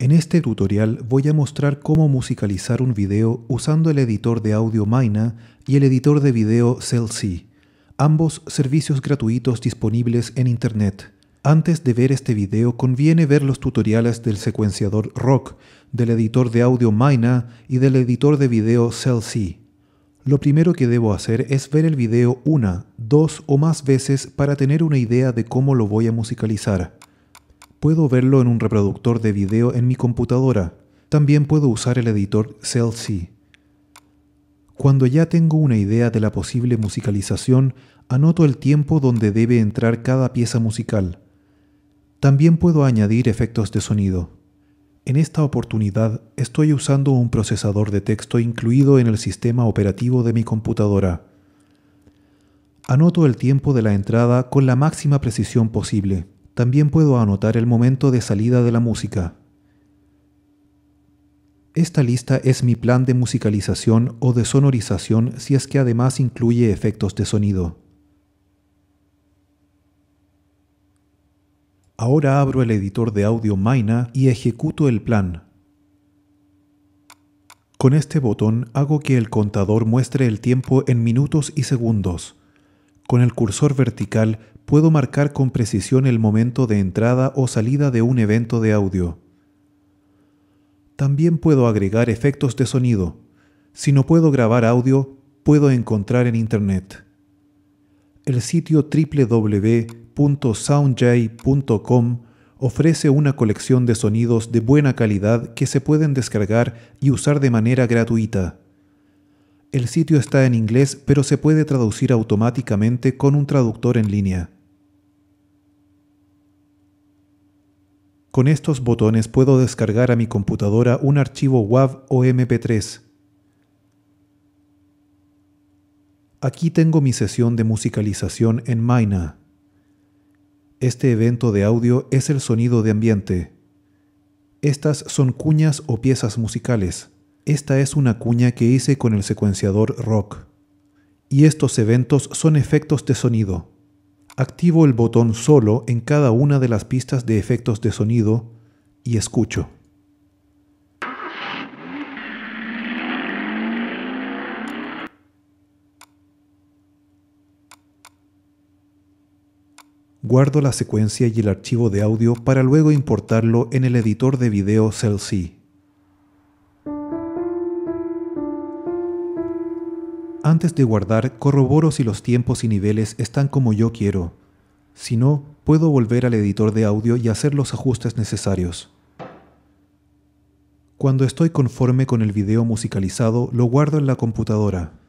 En este tutorial voy a mostrar cómo musicalizar un video usando el editor de audio Mina y el editor de video CellC, ambos servicios gratuitos disponibles en Internet. Antes de ver este video conviene ver los tutoriales del secuenciador Rock, del editor de audio Mina y del editor de video CellC. Lo primero que debo hacer es ver el video una, dos o más veces para tener una idea de cómo lo voy a musicalizar. Puedo verlo en un reproductor de video en mi computadora. También puedo usar el editor CELSI. Cuando ya tengo una idea de la posible musicalización, anoto el tiempo donde debe entrar cada pieza musical. También puedo añadir efectos de sonido. En esta oportunidad estoy usando un procesador de texto incluido en el sistema operativo de mi computadora. Anoto el tiempo de la entrada con la máxima precisión posible. También puedo anotar el momento de salida de la música. Esta lista es mi plan de musicalización o de sonorización si es que además incluye efectos de sonido. Ahora abro el editor de audio Maina y ejecuto el plan. Con este botón hago que el contador muestre el tiempo en minutos y segundos. Con el cursor vertical puedo marcar con precisión el momento de entrada o salida de un evento de audio. También puedo agregar efectos de sonido. Si no puedo grabar audio, puedo encontrar en Internet. El sitio www.soundjay.com ofrece una colección de sonidos de buena calidad que se pueden descargar y usar de manera gratuita. El sitio está en inglés, pero se puede traducir automáticamente con un traductor en línea. Con estos botones puedo descargar a mi computadora un archivo WAV o MP3. Aquí tengo mi sesión de musicalización en Mina. Este evento de audio es el sonido de ambiente. Estas son cuñas o piezas musicales. Esta es una cuña que hice con el secuenciador Rock. Y estos eventos son efectos de sonido. Activo el botón solo en cada una de las pistas de efectos de sonido y escucho. Guardo la secuencia y el archivo de audio para luego importarlo en el editor de video Celsi. Antes de guardar, corroboro si los tiempos y niveles están como yo quiero. Si no, puedo volver al editor de audio y hacer los ajustes necesarios. Cuando estoy conforme con el video musicalizado, lo guardo en la computadora.